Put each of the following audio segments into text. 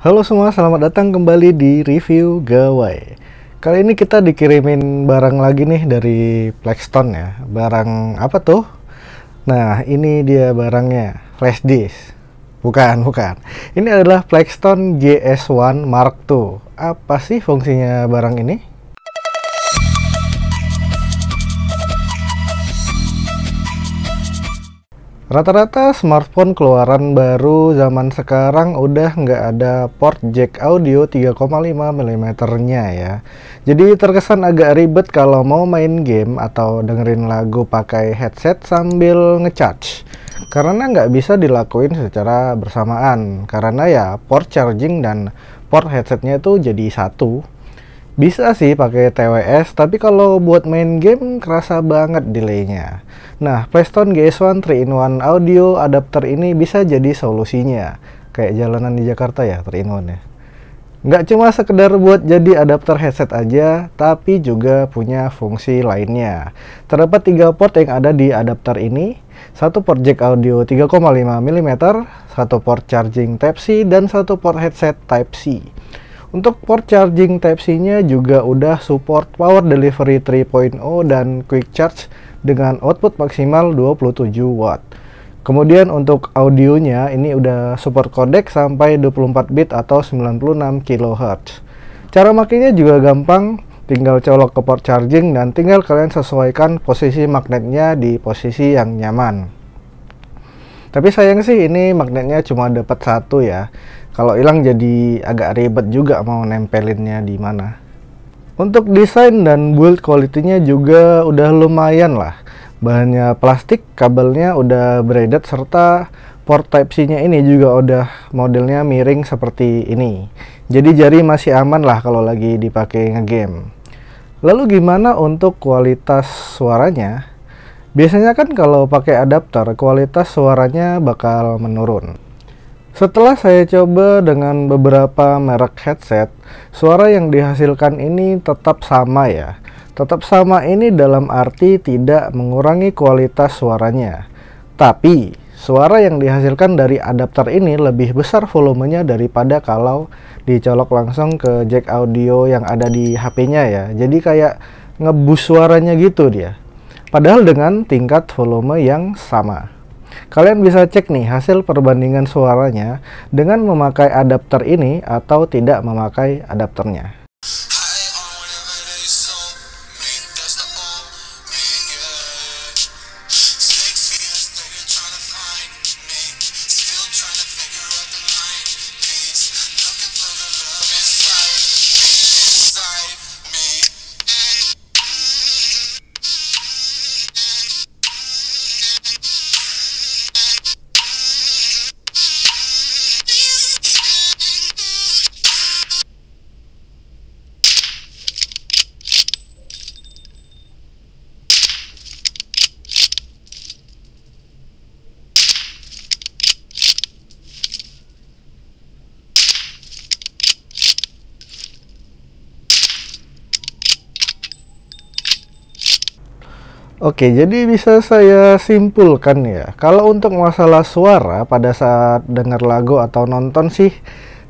Halo semua, selamat datang kembali di review gawai. Kali ini kita dikirimin barang lagi nih dari Blackstone ya. Barang apa tuh? Nah, ini dia barangnya, flash disk. Bukan, bukan. Ini adalah Blackstone GS1 Mark II. Apa sih fungsinya barang ini? Rata-rata smartphone keluaran baru zaman sekarang udah nggak ada port jack audio 3,5 mm-nya ya. Jadi terkesan agak ribet kalau mau main game atau dengerin lagu pakai headset sambil ngecharge. Karena nggak bisa dilakuin secara bersamaan, karena ya port charging dan port headsetnya itu jadi satu. Bisa sih pakai TWS, tapi kalau buat main game kerasa banget delaynya. Nah, Playstone GS1 3-in-1 Audio Adapter ini bisa jadi solusinya. Kayak jalanan di Jakarta ya, 3-in-1 ya. Nggak cuma sekedar buat jadi adapter headset aja, tapi juga punya fungsi lainnya. Terdapat tiga port yang ada di adapter ini, satu port jack audio 3,5 mm, satu port charging Type-C, dan satu port headset Type-C. Untuk port charging Type-C-nya juga udah support power delivery 3.0 dan quick charge dengan output maksimal 27 watt. Kemudian untuk audionya ini udah support codec sampai 24 bit atau 96 kHz. Cara makinnya juga gampang, tinggal colok ke port charging dan tinggal kalian sesuaikan posisi magnetnya di posisi yang nyaman tapi sayang sih ini magnetnya cuma dapat satu ya kalau hilang jadi agak ribet juga mau nempelinnya di mana untuk desain dan build quality-nya juga udah lumayan lah bahannya plastik kabelnya udah braided serta port Type-C-nya ini juga udah modelnya miring seperti ini. Jadi jari masih aman lah kalau lagi dipakai ngegame. Lalu gimana untuk kualitas suaranya? Biasanya kan kalau pakai adapter, kualitas suaranya bakal menurun. Setelah saya coba dengan beberapa merek headset, suara yang dihasilkan ini tetap sama ya. Tetap sama ini dalam arti tidak mengurangi kualitas suaranya. Tapi, suara yang dihasilkan dari adapter ini lebih besar volumenya daripada kalau dicolok langsung ke jack audio yang ada di HP-nya ya. Jadi kayak ngebus suaranya gitu dia. Padahal dengan tingkat volume yang sama. Kalian bisa cek nih hasil perbandingan suaranya dengan memakai adapter ini atau tidak memakai adapternya. Oke, jadi bisa saya simpulkan ya, kalau untuk masalah suara pada saat dengar lagu atau nonton sih,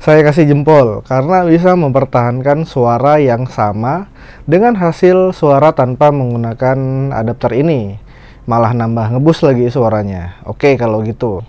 saya kasih jempol karena bisa mempertahankan suara yang sama dengan hasil suara tanpa menggunakan adapter ini. Malah nambah ngebus lagi suaranya. Oke, kalau gitu.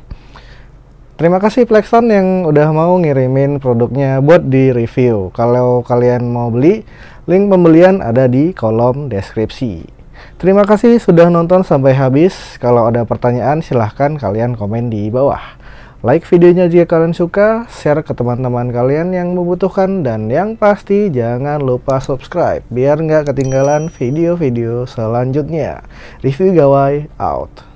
Terima kasih Plexon yang udah mau ngirimin produknya buat di review. Kalau kalian mau beli, link pembelian ada di kolom deskripsi. Terima kasih sudah nonton sampai habis. Kalau ada pertanyaan silahkan kalian komen di bawah. Like videonya jika kalian suka, share ke teman-teman kalian yang membutuhkan, dan yang pasti jangan lupa subscribe biar nggak ketinggalan video-video selanjutnya. Review Gawai out.